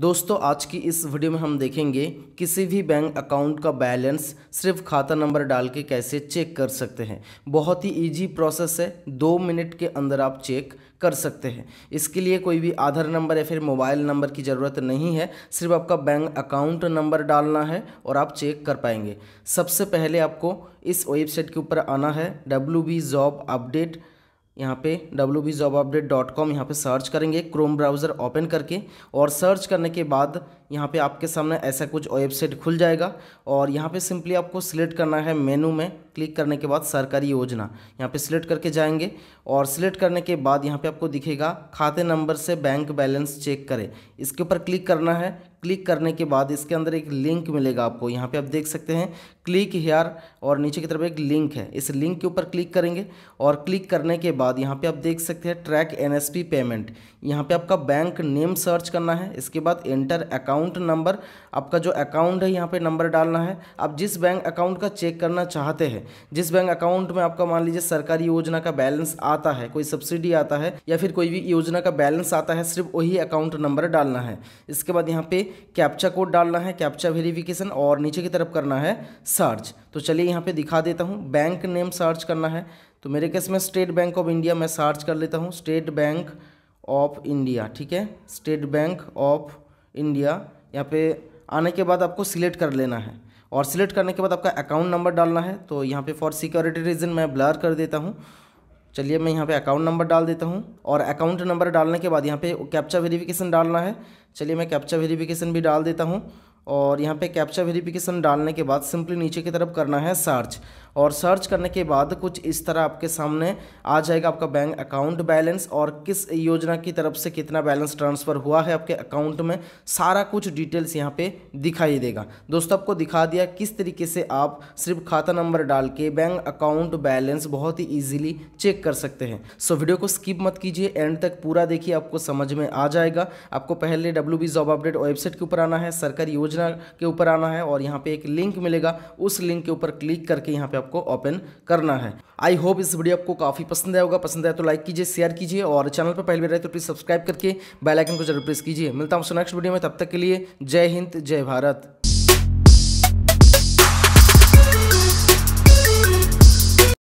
दोस्तों आज की इस वीडियो में हम देखेंगे किसी भी बैंक अकाउंट का बैलेंस सिर्फ खाता नंबर डाल के कैसे चेक कर सकते हैं बहुत ही इजी प्रोसेस है दो मिनट के अंदर आप चेक कर सकते हैं इसके लिए कोई भी आधार नंबर या फिर मोबाइल नंबर की ज़रूरत नहीं है सिर्फ आपका बैंक अकाउंट नंबर डालना है और आप चेक कर पाएंगे सबसे पहले आपको इस वेबसाइट के ऊपर आना है डब्ल्यू बी जॉब अपडेट यहाँ पे W B job update dot com यहाँ पर सर्च करेंगे क्रोम ब्राउज़र ओपन करके और सर्च करने के बाद यहाँ पे आपके सामने ऐसा कुछ वेबसाइट खुल जाएगा और यहाँ पे सिंपली आपको सिलेक्ट करना है मेनू में क्लिक करने के बाद सरकारी योजना यहाँ पे सिलेक्ट करके जाएंगे और सिलेक्ट करने के बाद यहाँ पे आपको दिखेगा खाते नंबर से बैंक बैलेंस चेक करें इसके ऊपर क्लिक करना है क्लिक करने के बाद इसके अंदर एक लिंक मिलेगा आपको यहाँ पे आप देख सकते हैं क्लिक हेयर और नीचे की तरफ एक लिंक है इस लिंक के ऊपर क्लिक करेंगे और क्लिक करने के बाद यहाँ पे आप देख सकते हैं ट्रैक एनएसपी पेमेंट यहाँ पे आपका बैंक नेम सर्च करना है इसके बाद एंटर अकाउंट नंबर आपका जो अकाउंट है यहाँ पे नंबर डालना है आप जिस बैंक अकाउंट का चेक करना चाहते हैं है जिस बैंक अकाउंट में आपका मान लीजिए सरकारी योजना का बैलेंस आता है कोई सब्सिडी आता है या फिर कोई भी योजना का बैलेंस आता है सिर्फ वही अकाउंट नंबर डालना है इसके बाद यहाँ पे कैप्चा कोड डालना है कैप्चा वेरिफिकेशन और नीचे की तरफ करना है सर्च तो चलिए यहाँ पे दिखा देता हूँ बैंक नेम सर्च करना है तो मेरे केस में स्टेट बैंक ऑफ इंडिया मैं सर्च कर लेता हूँ स्टेट बैंक ऑफ इंडिया ठीक है स्टेट बैंक ऑफ इंडिया यहाँ पे आने के बाद आपको सिलेक्ट कर लेना है और सिलेक्ट करने के बाद आपका अकाउंट नंबर डालना है तो यहाँ पे फॉर सिक्योरिटी रीज़न मैं ब्लर कर देता हूँ चलिए मैं यहाँ पे अकाउंट नंबर डाल देता हूँ और अकाउंट नंबर डालने के बाद यहाँ पे कैप्चा वेरिफिकेशन डालना है चलिए मैं कैप्चा वेरिफिकेशन भी डाल देता हूँ और यहाँ पे कैप्चा वेरिफिकेशन डालने के बाद सिंपली नीचे की तरफ करना है सर्च और सर्च करने के बाद कुछ इस तरह आपके सामने आ जाएगा आपका बैंक अकाउंट बैलेंस और किस योजना की तरफ से कितना बैलेंस ट्रांसफ़र हुआ है आपके अकाउंट में सारा कुछ डिटेल्स यहाँ पे दिखाई देगा दोस्तों आपको दिखा दिया किस तरीके से आप सिर्फ खाता नंबर डाल के बैंक अकाउंट बैलेंस बहुत ही ईजिली चेक कर सकते हैं सो वीडियो को स्किप मत कीजिए एंड तक पूरा देखिए आपको समझ में आ जाएगा आपको पहले डब्ल्यू जॉब अपडेट वेबसाइट के ऊपर आना है सरकारी योजना योजना के ऊपर आना है और यहाँ पे एक लिंक मिलेगा उस लिंक के ऊपर क्लिक करके यहाँ पे आपको ओपन करना है आई होप इस वीडियो आपको काफ़ी पसंद आएगा पसंद तो आए तो लाइक कीजिए शेयर कीजिए और चैनल पर पहले तो प्लीज़ सब्सक्राइब करके बेलाइकन को जरूर प्रेस कीजिए मिलता हूँ नेक्स्ट वीडियो में तब तक के लिए जय हिंद जय भारत